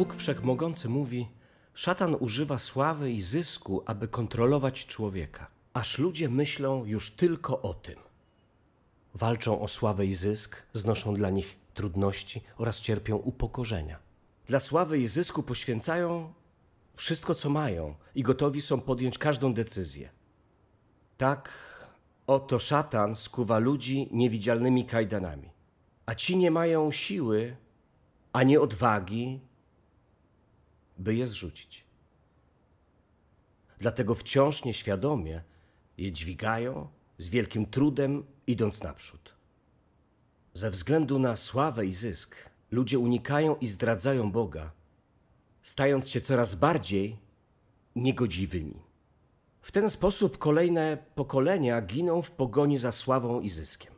Bóg Wszechmogący mówi: Szatan używa sławy i zysku, aby kontrolować człowieka, aż ludzie myślą już tylko o tym. Walczą o sławę i zysk, znoszą dla nich trudności oraz cierpią upokorzenia. Dla sławy i zysku poświęcają wszystko, co mają i gotowi są podjąć każdą decyzję. Tak oto szatan skuwa ludzi niewidzialnymi kajdanami, a ci nie mają siły ani odwagi, by je zrzucić. Dlatego wciąż nieświadomie je dźwigają z wielkim trudem, idąc naprzód. Ze względu na sławę i zysk, ludzie unikają i zdradzają Boga, stając się coraz bardziej niegodziwymi. W ten sposób kolejne pokolenia giną w pogoni za sławą i zyskiem.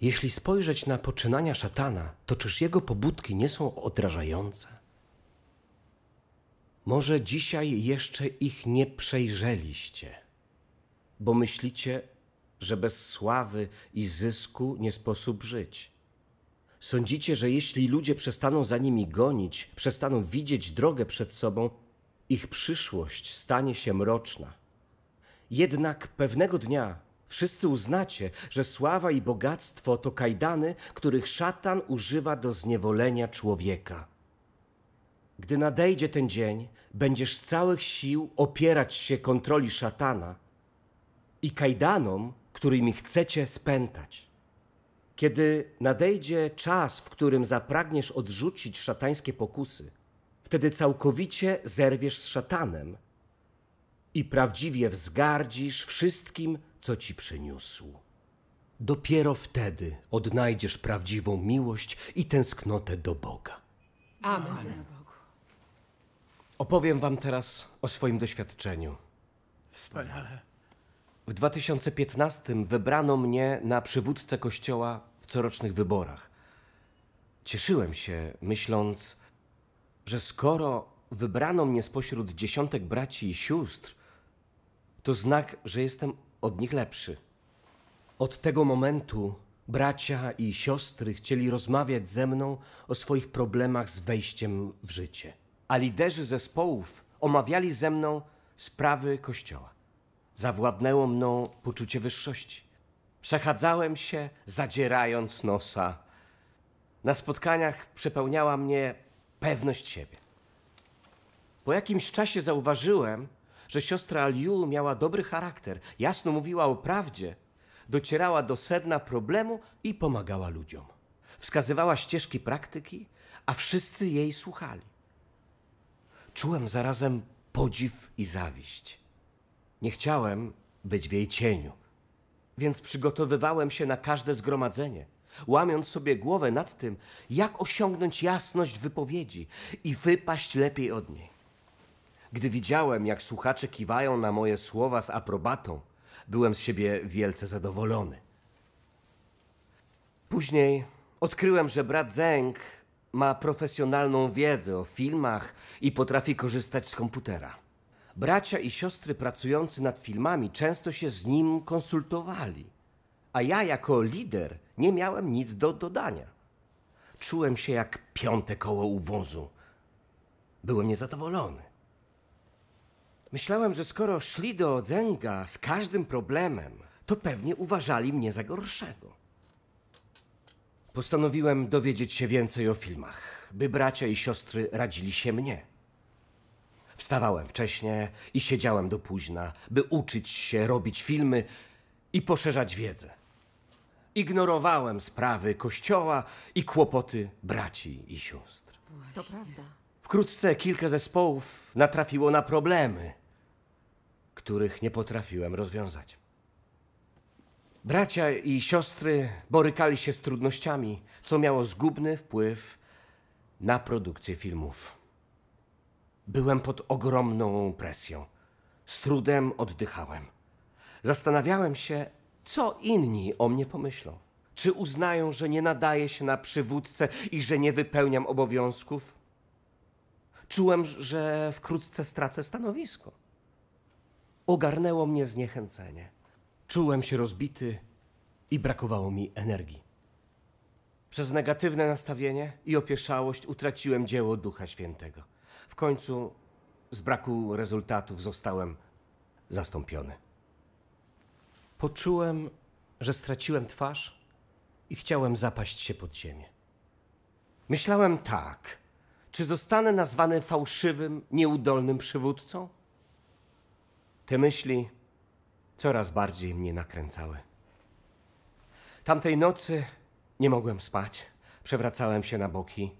Jeśli spojrzeć na poczynania szatana, to czyż jego pobudki nie są odrażające? Może dzisiaj jeszcze ich nie przejrzeliście, bo myślicie, że bez sławy i zysku nie sposób żyć. Sądzicie, że jeśli ludzie przestaną za nimi gonić, przestaną widzieć drogę przed sobą, ich przyszłość stanie się mroczna. Jednak pewnego dnia wszyscy uznacie, że sława i bogactwo to kajdany, których szatan używa do zniewolenia człowieka. Gdy nadejdzie ten dzień, będziesz z całych sił opierać się kontroli szatana i kajdanom, którymi chcecie spętać. Kiedy nadejdzie czas, w którym zapragniesz odrzucić szatańskie pokusy, wtedy całkowicie zerwiesz z szatanem i prawdziwie wzgardzisz wszystkim, co ci przyniósł. Dopiero wtedy odnajdziesz prawdziwą miłość i tęsknotę do Boga. Amen. Opowiem wam teraz o swoim doświadczeniu. Wspaniale. W 2015 wybrano mnie na przywódcę kościoła w corocznych wyborach. Cieszyłem się, myśląc, że skoro wybrano mnie spośród dziesiątek braci i sióstr, to znak, że jestem od nich lepszy. Od tego momentu bracia i siostry chcieli rozmawiać ze mną o swoich problemach z wejściem w życie a liderzy zespołów omawiali ze mną sprawy kościoła. Zawładnęło mną poczucie wyższości. Przechadzałem się, zadzierając nosa. Na spotkaniach przepełniała mnie pewność siebie. Po jakimś czasie zauważyłem, że siostra Liu miała dobry charakter, jasno mówiła o prawdzie, docierała do sedna problemu i pomagała ludziom. Wskazywała ścieżki praktyki, a wszyscy jej słuchali. Czułem zarazem podziw i zawiść. Nie chciałem być w jej cieniu, więc przygotowywałem się na każde zgromadzenie, łamiąc sobie głowę nad tym, jak osiągnąć jasność wypowiedzi i wypaść lepiej od niej. Gdy widziałem, jak słuchacze kiwają na moje słowa z aprobatą, byłem z siebie wielce zadowolony. Później odkryłem, że brat Zeng ma profesjonalną wiedzę o filmach i potrafi korzystać z komputera. Bracia i siostry pracujący nad filmami często się z nim konsultowali, a ja jako lider nie miałem nic do dodania. Czułem się jak piąte koło u wozu. Byłem niezadowolony. Myślałem, że skoro szli do Dzenga z każdym problemem, to pewnie uważali mnie za gorszego. Postanowiłem dowiedzieć się więcej o filmach, by bracia i siostry radzili się mnie. Wstawałem wcześnie i siedziałem do późna, by uczyć się robić filmy i poszerzać wiedzę. Ignorowałem sprawy kościoła i kłopoty braci i sióstr. To prawda. Wkrótce kilka zespołów natrafiło na problemy, których nie potrafiłem rozwiązać. Bracia i siostry borykali się z trudnościami, co miało zgubny wpływ na produkcję filmów. Byłem pod ogromną presją. Z trudem oddychałem. Zastanawiałem się, co inni o mnie pomyślą. Czy uznają, że nie nadaję się na przywódcę i że nie wypełniam obowiązków? Czułem, że wkrótce stracę stanowisko. Ogarnęło mnie zniechęcenie. Czułem się rozbity i brakowało mi energii. Przez negatywne nastawienie i opieszałość utraciłem dzieło Ducha Świętego. W końcu z braku rezultatów zostałem zastąpiony. Poczułem, że straciłem twarz i chciałem zapaść się pod ziemię. Myślałem tak, czy zostanę nazwany fałszywym, nieudolnym przywódcą? Te myśli coraz bardziej mnie nakręcały. Tamtej nocy nie mogłem spać, przewracałem się na boki.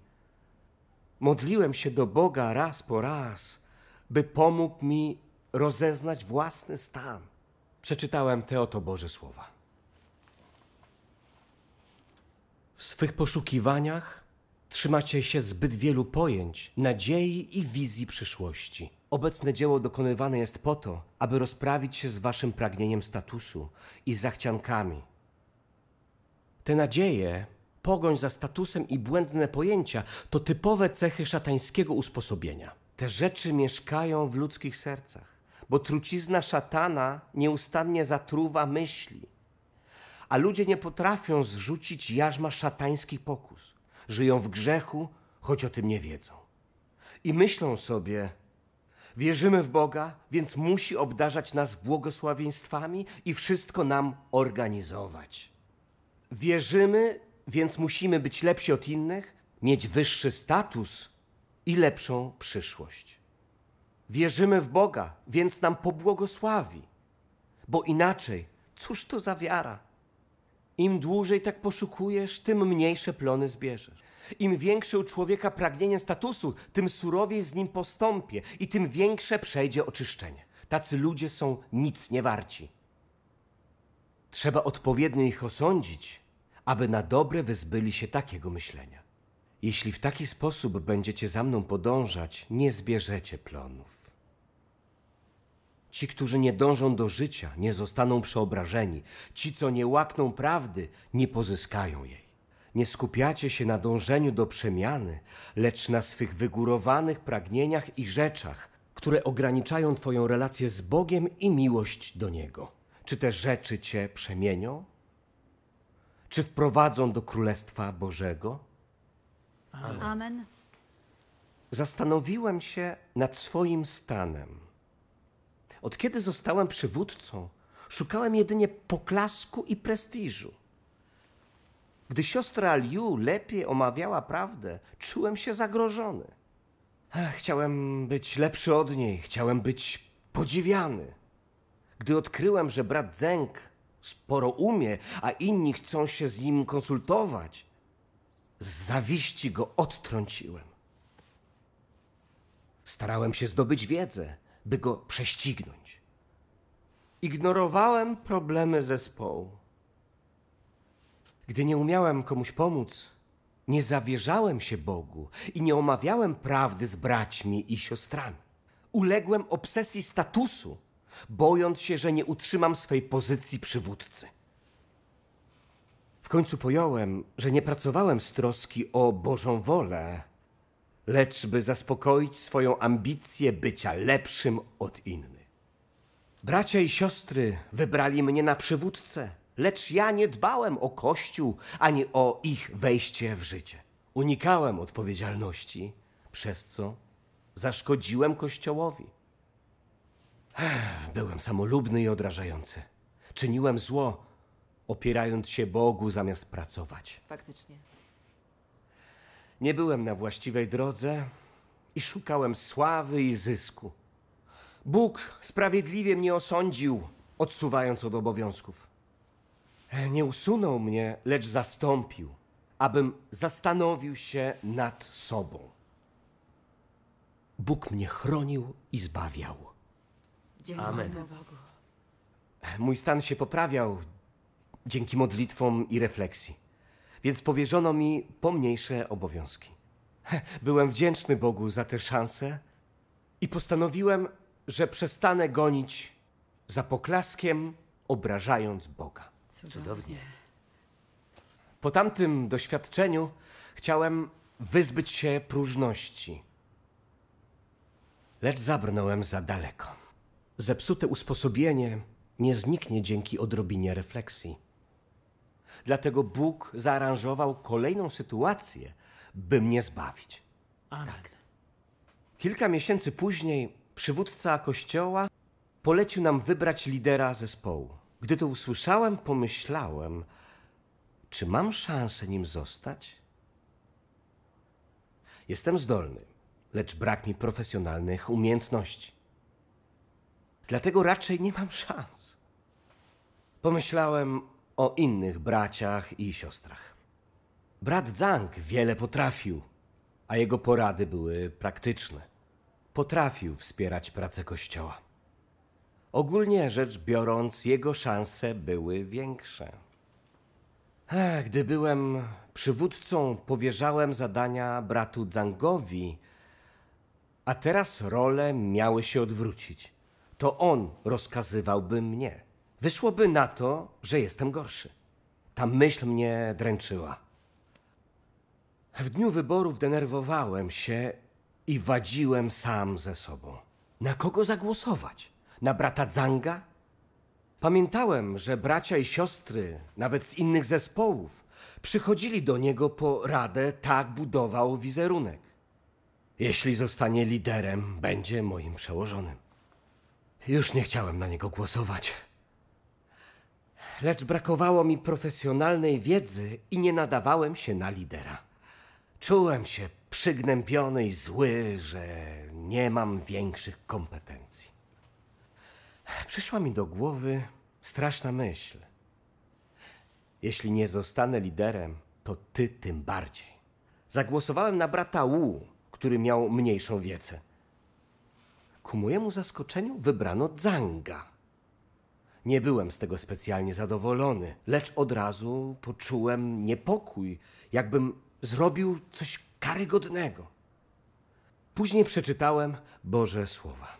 Modliłem się do Boga raz po raz, by pomógł mi rozeznać własny stan. Przeczytałem te oto Boże słowa. W swych poszukiwaniach trzymacie się zbyt wielu pojęć, nadziei i wizji przyszłości. Obecne dzieło dokonywane jest po to, aby rozprawić się z waszym pragnieniem statusu i zachciankami. Te nadzieje, pogoń za statusem i błędne pojęcia to typowe cechy szatańskiego usposobienia. Te rzeczy mieszkają w ludzkich sercach, bo trucizna szatana nieustannie zatruwa myśli. A ludzie nie potrafią zrzucić jarzma szatańskich pokus. Żyją w grzechu, choć o tym nie wiedzą. I myślą sobie, Wierzymy w Boga, więc musi obdarzać nas błogosławieństwami i wszystko nam organizować. Wierzymy, więc musimy być lepsi od innych, mieć wyższy status i lepszą przyszłość. Wierzymy w Boga, więc nam pobłogosławi, bo inaczej cóż to za wiara? Im dłużej tak poszukujesz, tym mniejsze plony zbierzesz. Im większe u człowieka pragnienie statusu, tym surowiej z nim postąpię i tym większe przejdzie oczyszczenie. Tacy ludzie są nic nie warci. Trzeba odpowiednio ich osądzić, aby na dobre wyzbyli się takiego myślenia. Jeśli w taki sposób będziecie za mną podążać, nie zbierzecie plonów. Ci, którzy nie dążą do życia, nie zostaną przeobrażeni. Ci, co nie łakną prawdy, nie pozyskają jej. Nie skupiacie się na dążeniu do przemiany, lecz na swych wygórowanych pragnieniach i rzeczach, które ograniczają Twoją relację z Bogiem i miłość do Niego. Czy te rzeczy Cię przemienią? Czy wprowadzą do Królestwa Bożego? Amen. Amen. Zastanowiłem się nad swoim stanem. Od kiedy zostałem przywódcą, szukałem jedynie poklasku i prestiżu. Gdy siostra Liu lepiej omawiała prawdę, czułem się zagrożony. Chciałem być lepszy od niej, chciałem być podziwiany. Gdy odkryłem, że brat Zeng sporo umie, a inni chcą się z nim konsultować, z zawiści go odtrąciłem. Starałem się zdobyć wiedzę, by go prześcignąć. Ignorowałem problemy zespołu. Gdy nie umiałem komuś pomóc, nie zawierzałem się Bogu i nie omawiałem prawdy z braćmi i siostrami. Uległem obsesji statusu, bojąc się, że nie utrzymam swej pozycji przywódcy. W końcu pojąłem, że nie pracowałem z troski o Bożą wolę, lecz by zaspokoić swoją ambicję bycia lepszym od innych. Bracia i siostry wybrali mnie na przywódcę lecz ja nie dbałem o Kościół ani o ich wejście w życie. Unikałem odpowiedzialności, przez co zaszkodziłem Kościołowi. Byłem samolubny i odrażający. Czyniłem zło, opierając się Bogu zamiast pracować. Faktycznie. Nie byłem na właściwej drodze i szukałem sławy i zysku. Bóg sprawiedliwie mnie osądził, odsuwając od obowiązków. E, nie usunął mnie, lecz zastąpił, abym zastanowił się nad sobą. Bóg mnie chronił i zbawiał. Amen. Bogu. E, mój stan się poprawiał dzięki modlitwom i refleksji, więc powierzono mi pomniejsze obowiązki. Byłem wdzięczny Bogu za tę szansę i postanowiłem, że przestanę gonić za poklaskiem, obrażając Boga. Cudownie. Cudownie. Po tamtym doświadczeniu chciałem wyzbyć się próżności. Lecz zabrnąłem za daleko. Zepsute usposobienie nie zniknie dzięki odrobinie refleksji. Dlatego Bóg zaaranżował kolejną sytuację, by mnie zbawić. Amen. Tak. Kilka miesięcy później przywódca kościoła polecił nam wybrać lidera zespołu. Gdy to usłyszałem, pomyślałem, czy mam szansę nim zostać? Jestem zdolny, lecz brak mi profesjonalnych umiejętności. Dlatego raczej nie mam szans. Pomyślałem o innych braciach i siostrach. Brat Zhang wiele potrafił, a jego porady były praktyczne. Potrafił wspierać pracę kościoła. Ogólnie rzecz biorąc, jego szanse były większe. Gdy byłem przywódcą, powierzałem zadania bratu Zangowi, a teraz role miały się odwrócić. To on rozkazywałby mnie. Wyszłoby na to, że jestem gorszy. Ta myśl mnie dręczyła. W dniu wyborów denerwowałem się i wadziłem sam ze sobą. Na kogo zagłosować? na brata Zanga? Pamiętałem, że bracia i siostry, nawet z innych zespołów, przychodzili do niego po radę, tak budował wizerunek. Jeśli zostanie liderem, będzie moim przełożonym. Już nie chciałem na niego głosować. Lecz brakowało mi profesjonalnej wiedzy i nie nadawałem się na lidera. Czułem się przygnębiony i zły, że nie mam większych kompetencji. Przyszła mi do głowy straszna myśl. Jeśli nie zostanę liderem, to ty tym bardziej. Zagłosowałem na brata Wu, który miał mniejszą wiedzę. Ku mojemu zaskoczeniu wybrano Dzanga. Nie byłem z tego specjalnie zadowolony, lecz od razu poczułem niepokój, jakbym zrobił coś karygodnego. Później przeczytałem Boże Słowa.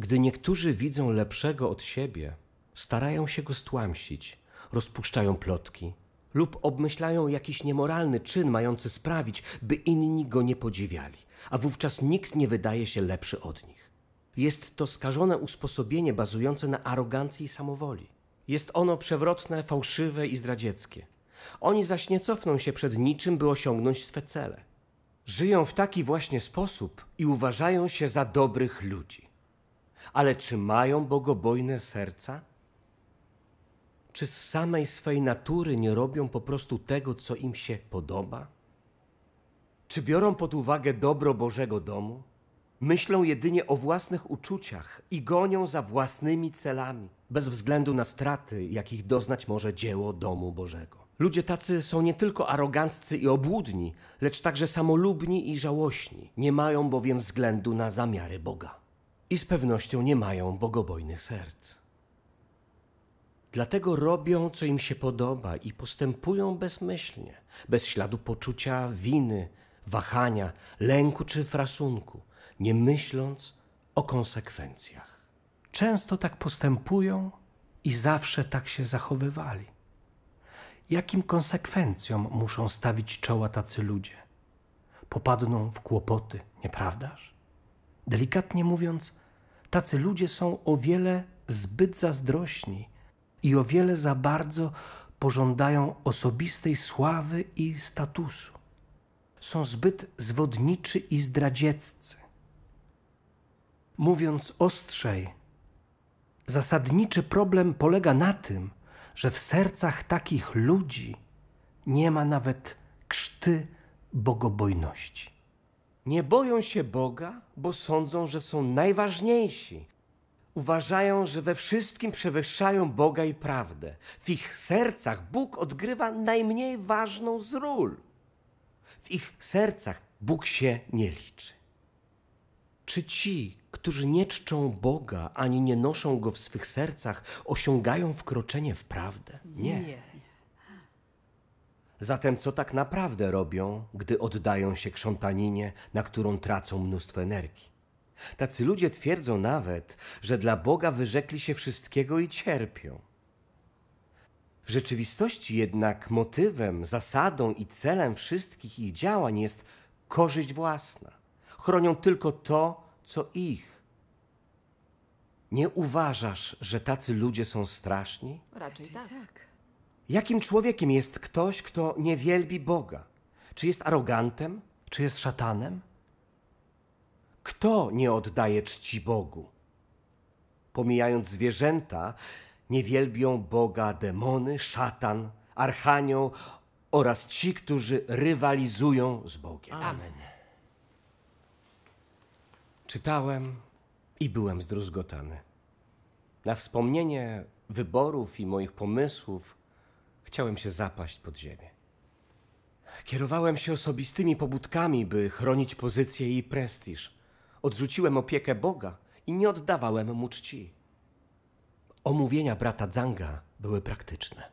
Gdy niektórzy widzą lepszego od siebie, starają się go stłamsić, rozpuszczają plotki lub obmyślają jakiś niemoralny czyn mający sprawić, by inni go nie podziwiali, a wówczas nikt nie wydaje się lepszy od nich. Jest to skażone usposobienie bazujące na arogancji i samowoli. Jest ono przewrotne, fałszywe i zdradzieckie. Oni zaś nie cofną się przed niczym, by osiągnąć swe cele. Żyją w taki właśnie sposób i uważają się za dobrych ludzi. Ale czy mają bogobojne serca? Czy z samej swej natury nie robią po prostu tego, co im się podoba? Czy biorą pod uwagę dobro Bożego domu? Myślą jedynie o własnych uczuciach i gonią za własnymi celami, bez względu na straty, jakich doznać może dzieło domu Bożego. Ludzie tacy są nie tylko aroganccy i obłudni, lecz także samolubni i żałośni. Nie mają bowiem względu na zamiary Boga i z pewnością nie mają bogobojnych serc. Dlatego robią, co im się podoba i postępują bezmyślnie, bez śladu poczucia winy, wahania, lęku czy frasunku, nie myśląc o konsekwencjach. Często tak postępują i zawsze tak się zachowywali. Jakim konsekwencjom muszą stawić czoła tacy ludzie? Popadną w kłopoty, nieprawdaż? Delikatnie mówiąc, tacy ludzie są o wiele zbyt zazdrośni i o wiele za bardzo pożądają osobistej sławy i statusu. Są zbyt zwodniczy i zdradzieccy. Mówiąc ostrzej, zasadniczy problem polega na tym, że w sercach takich ludzi nie ma nawet krzty bogobojności. Nie boją się Boga, bo sądzą, że są najważniejsi. Uważają, że we wszystkim przewyższają Boga i prawdę. W ich sercach Bóg odgrywa najmniej ważną z ról. W ich sercach Bóg się nie liczy. Czy ci, którzy nie czczą Boga ani nie noszą go w swych sercach, osiągają wkroczenie w prawdę? Nie. nie. Zatem co tak naprawdę robią, gdy oddają się krzątaninie, na którą tracą mnóstwo energii? Tacy ludzie twierdzą nawet, że dla Boga wyrzekli się wszystkiego i cierpią. W rzeczywistości jednak motywem, zasadą i celem wszystkich ich działań jest korzyść własna. Chronią tylko to, co ich. Nie uważasz, że tacy ludzie są straszni? Raczej tak. tak. Jakim człowiekiem jest ktoś, kto nie wielbi Boga? Czy jest arogantem? Czy jest szatanem? Kto nie oddaje czci Bogu? Pomijając zwierzęta, nie wielbią Boga demony, szatan, archanioł oraz ci, którzy rywalizują z Bogiem. Amen. Czytałem i byłem zdruzgotany. Na wspomnienie wyborów i moich pomysłów Chciałem się zapaść pod ziemię. Kierowałem się osobistymi pobudkami, by chronić pozycję i prestiż. Odrzuciłem opiekę Boga i nie oddawałem mu czci. Omówienia brata Zanga były praktyczne.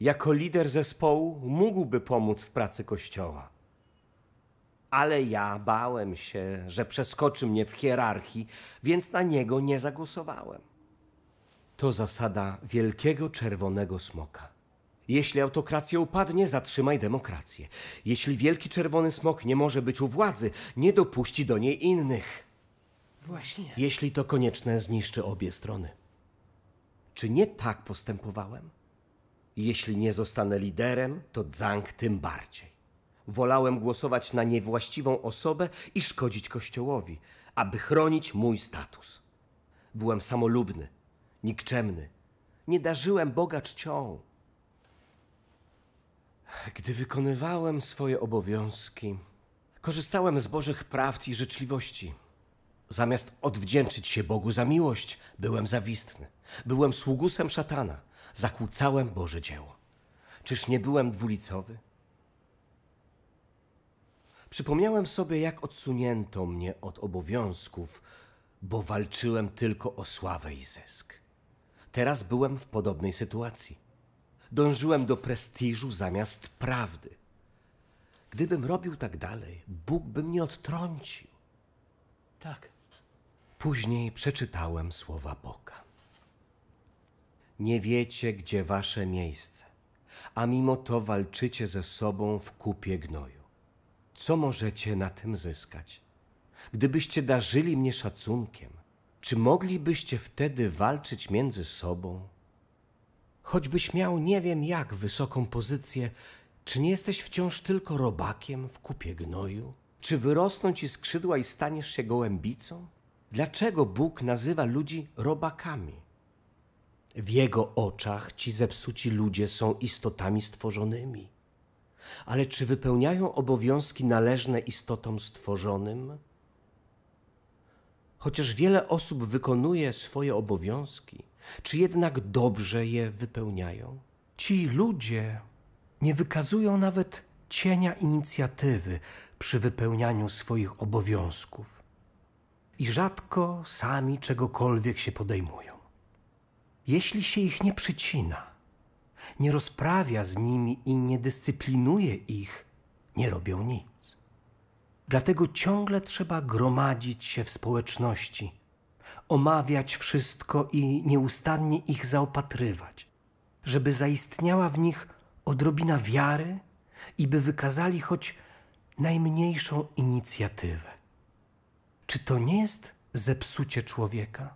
Jako lider zespołu mógłby pomóc w pracy kościoła. Ale ja bałem się, że przeskoczy mnie w hierarchii, więc na niego nie zagłosowałem. To zasada wielkiego czerwonego smoka. Jeśli autokracja upadnie, zatrzymaj demokrację. Jeśli wielki czerwony smok nie może być u władzy, nie dopuści do niej innych. Właśnie. Jeśli to konieczne, zniszczy obie strony. Czy nie tak postępowałem? Jeśli nie zostanę liderem, to Dzang tym bardziej. Wolałem głosować na niewłaściwą osobę i szkodzić Kościołowi, aby chronić mój status. Byłem samolubny, nikczemny. Nie darzyłem Boga czcią. Gdy wykonywałem swoje obowiązki, korzystałem z Bożych prawd i życzliwości. Zamiast odwdzięczyć się Bogu za miłość, byłem zawistny. Byłem sługusem szatana. Zakłócałem Boże dzieło. Czyż nie byłem dwulicowy? Przypomniałem sobie, jak odsunięto mnie od obowiązków, bo walczyłem tylko o sławę i zysk teraz byłem w podobnej sytuacji. Dążyłem do prestiżu zamiast prawdy. Gdybym robił tak dalej, Bóg by mnie odtrącił. Tak. Później przeczytałem słowa Boga. Nie wiecie, gdzie wasze miejsce, a mimo to walczycie ze sobą w kupie gnoju. Co możecie na tym zyskać? Gdybyście darzyli mnie szacunkiem, czy moglibyście wtedy walczyć między sobą? Choćbyś miał nie wiem jak wysoką pozycję, czy nie jesteś wciąż tylko robakiem w kupie gnoju? Czy wyrosną ci skrzydła i staniesz się gołębicą? Dlaczego Bóg nazywa ludzi robakami? W Jego oczach ci zepsuci ludzie są istotami stworzonymi. Ale czy wypełniają obowiązki należne istotom stworzonym? chociaż wiele osób wykonuje swoje obowiązki, czy jednak dobrze je wypełniają? Ci ludzie nie wykazują nawet cienia inicjatywy przy wypełnianiu swoich obowiązków i rzadko sami czegokolwiek się podejmują. Jeśli się ich nie przycina, nie rozprawia z nimi i nie dyscyplinuje ich, nie robią nic. Dlatego ciągle trzeba gromadzić się w społeczności, omawiać wszystko i nieustannie ich zaopatrywać, żeby zaistniała w nich odrobina wiary i by wykazali choć najmniejszą inicjatywę. Czy to nie jest zepsucie człowieka?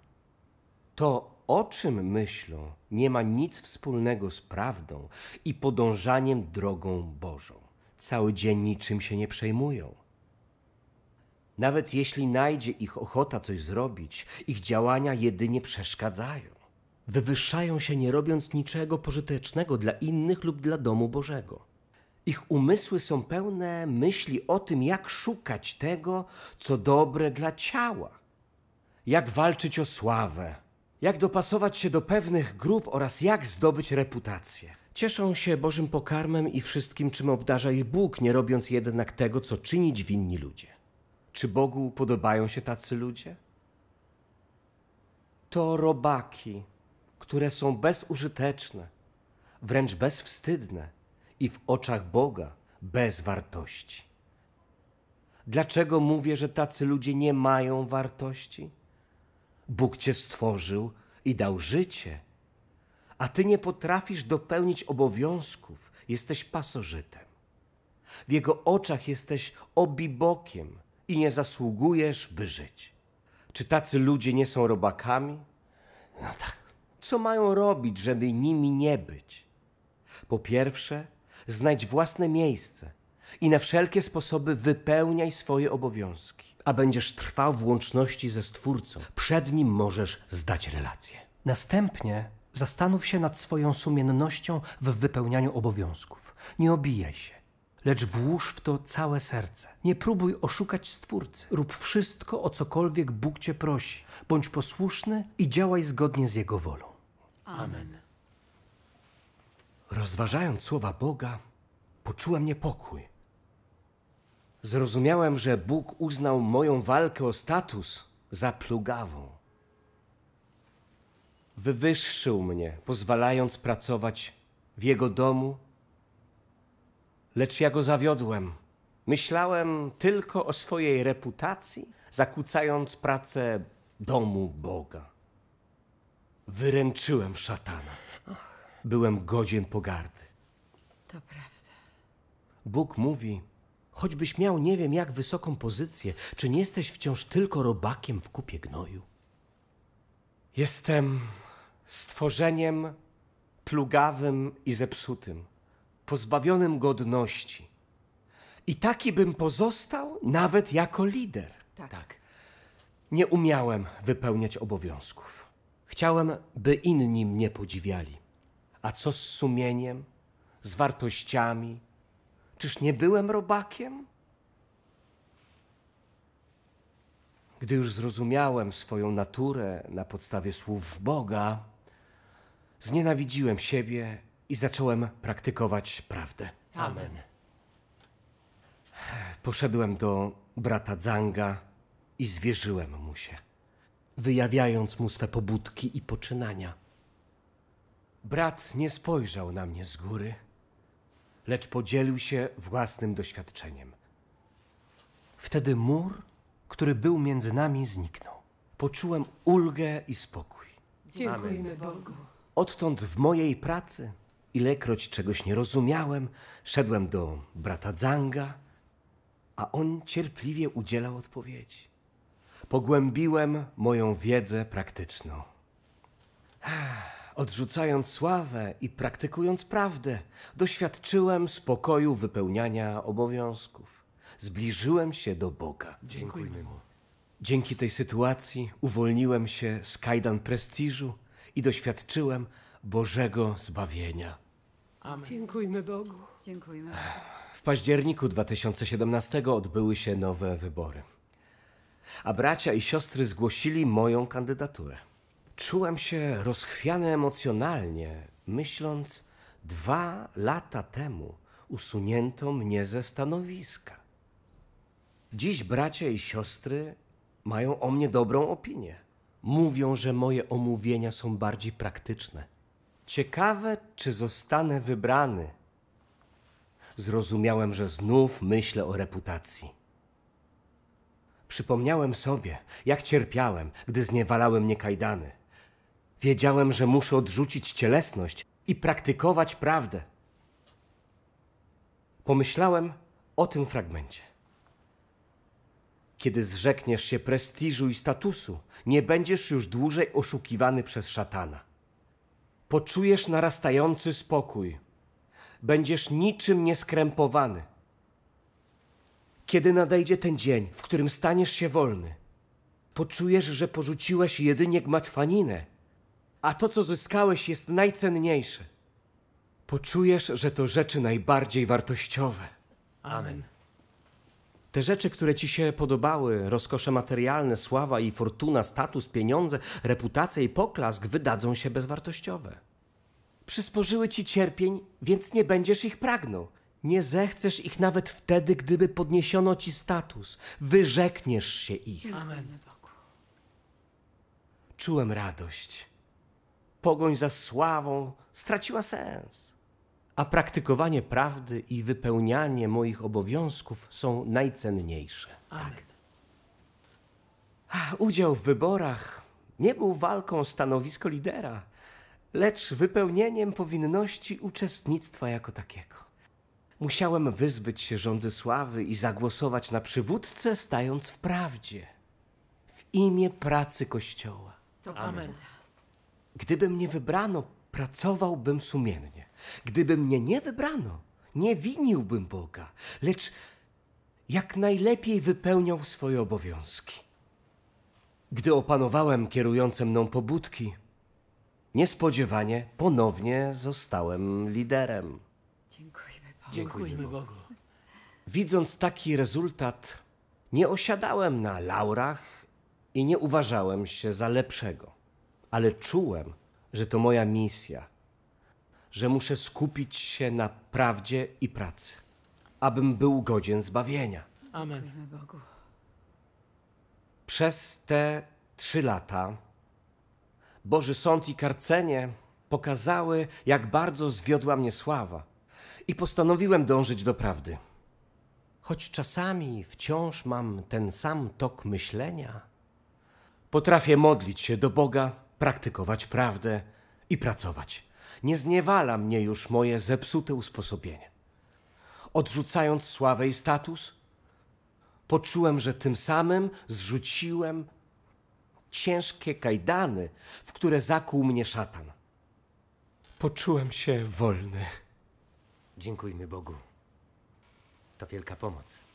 To, o czym myślą, nie ma nic wspólnego z prawdą i podążaniem drogą Bożą. Cały dzień niczym się nie przejmują nawet jeśli najdzie ich ochota coś zrobić, ich działania jedynie przeszkadzają. Wywyższają się nie robiąc niczego pożytecznego dla innych lub dla domu Bożego. Ich umysły są pełne myśli o tym, jak szukać tego, co dobre dla ciała, jak walczyć o sławę, jak dopasować się do pewnych grup oraz jak zdobyć reputację. Cieszą się Bożym pokarmem i wszystkim, czym obdarza ich Bóg, nie robiąc jednak tego, co czynić winni ludzie. Czy Bogu podobają się tacy ludzie? To robaki, które są bezużyteczne, wręcz bezwstydne i w oczach Boga bez wartości. Dlaczego mówię, że tacy ludzie nie mają wartości? Bóg cię stworzył i dał życie, a ty nie potrafisz dopełnić obowiązków, jesteś pasożytem. W jego oczach jesteś obibokiem i nie zasługujesz, by żyć. Czy tacy ludzie nie są robakami? No tak. Co mają robić, żeby nimi nie być? Po pierwsze, znajdź własne miejsce i na wszelkie sposoby wypełniaj swoje obowiązki, a będziesz trwał w łączności ze Stwórcą. Przed nim możesz zdać relację. Następnie zastanów się nad swoją sumiennością w wypełnianiu obowiązków. Nie obijaj się lecz włóż w to całe serce. Nie próbuj oszukać Stwórcy. Rób wszystko, o cokolwiek Bóg Cię prosi. Bądź posłuszny i działaj zgodnie z Jego wolą. Amen. Rozważając słowa Boga, poczułem niepokój. Zrozumiałem, że Bóg uznał moją walkę o status za plugawą. Wywyższył mnie, pozwalając pracować w Jego domu lecz ja go zawiodłem. Myślałem tylko o swojej reputacji, zakłócając pracę domu Boga. Wyręczyłem szatana. Byłem godzien pogardy. To prawda. Bóg mówi: Choćbyś miał nie wiem jak wysoką pozycję, czy nie jesteś wciąż tylko robakiem w kupie gnoju? Jestem stworzeniem plugawym i zepsutym pozbawionym godności. I taki bym pozostał nawet jako lider. Tak. tak. Nie umiałem wypełniać obowiązków. Chciałem, by inni mnie podziwiali. A co z sumieniem, z wartościami? Czyż nie byłem robakiem? Gdy już zrozumiałem swoją naturę na podstawie słów Boga, znienawidziłem siebie i zacząłem praktykować prawdę. Amen. Poszedłem do brata Zanga i zwierzyłem mu się, wyjawiając mu swe pobudki i poczynania. Brat nie spojrzał na mnie z góry, lecz podzielił się własnym doświadczeniem. Wtedy mur, który był między nami, zniknął. Poczułem ulgę i spokój. Dziękujemy Amen. Bogu. Odtąd w mojej pracy Ilekroć czegoś nie rozumiałem, szedłem do brata Dzanga, a on cierpliwie udzielał odpowiedzi. Pogłębiłem moją wiedzę praktyczną. Odrzucając sławę i praktykując prawdę, doświadczyłem spokoju wypełniania obowiązków. Zbliżyłem się do Boga. Dziękujmy mu. Dzięki tej sytuacji uwolniłem się z kajdan prestiżu i doświadczyłem Bożego zbawienia. Amen. Dziękujmy Bogu. Dziękujmy. W październiku 2017 odbyły się nowe wybory. A bracia i siostry zgłosili moją kandydaturę. Czułem się rozchwiany emocjonalnie, myśląc, dwa lata temu usunięto mnie ze stanowiska. Dziś bracia i siostry mają o mnie dobrą opinię. Mówią, że moje omówienia są bardziej praktyczne, Ciekawe, czy zostanę wybrany. Zrozumiałem, że znów myślę o reputacji. Przypomniałem sobie, jak cierpiałem, gdy zniewalały mnie kajdany. Wiedziałem, że muszę odrzucić cielesność i praktykować prawdę. Pomyślałem o tym fragmencie. Kiedy zrzekniesz się prestiżu i statusu, nie będziesz już dłużej oszukiwany przez szatana. Poczujesz narastający spokój. Będziesz niczym nieskrępowany. Kiedy nadejdzie ten dzień, w którym staniesz się wolny, poczujesz, że porzuciłeś jedynie gmatwaninę, a to, co zyskałeś, jest najcenniejsze. Poczujesz, że to rzeczy najbardziej wartościowe. Amen. Te rzeczy, które ci się podobały, rozkosze materialne, sława i fortuna, status, pieniądze, reputacja i poklask wydadzą się bezwartościowe. Przysporzyły ci cierpień, więc nie będziesz ich pragnął. Nie zechcesz ich nawet wtedy, gdyby podniesiono ci status. Wyrzekniesz się ich. Amen. Czułem radość. Pogoń za sławą straciła sens a praktykowanie prawdy i wypełnianie moich obowiązków są najcenniejsze. Tak. Udział w wyborach nie był walką o stanowisko lidera, lecz wypełnieniem powinności uczestnictwa jako takiego. Musiałem wyzbyć się rządzy sławy i zagłosować na przywódcę, stając w prawdzie, w imię pracy Kościoła. To Amen. Gdyby mnie wybrano, pracowałbym sumiennie. Gdyby mnie nie wybrano, nie winiłbym Boga, lecz jak najlepiej wypełniał swoje obowiązki. Gdy opanowałem kierujące mną pobudki, niespodziewanie ponownie zostałem liderem. Dziękujmy Bogu. Bogu. Widząc taki rezultat, nie osiadałem na laurach i nie uważałem się za lepszego, ale czułem, że to moja misja, że muszę skupić się na prawdzie i pracy, abym był godzien zbawienia. Amen. Bogu. Przez te trzy lata Boży sąd i karcenie pokazały, jak bardzo zwiodła mnie sława i postanowiłem dążyć do prawdy. Choć czasami wciąż mam ten sam tok myślenia, potrafię modlić się do Boga praktykować prawdę i pracować. Nie zniewala mnie już moje zepsute usposobienie. Odrzucając sławę i status, poczułem, że tym samym zrzuciłem ciężkie kajdany, w które zakuł mnie szatan. Poczułem się wolny. Dziękujmy Bogu. To wielka pomoc.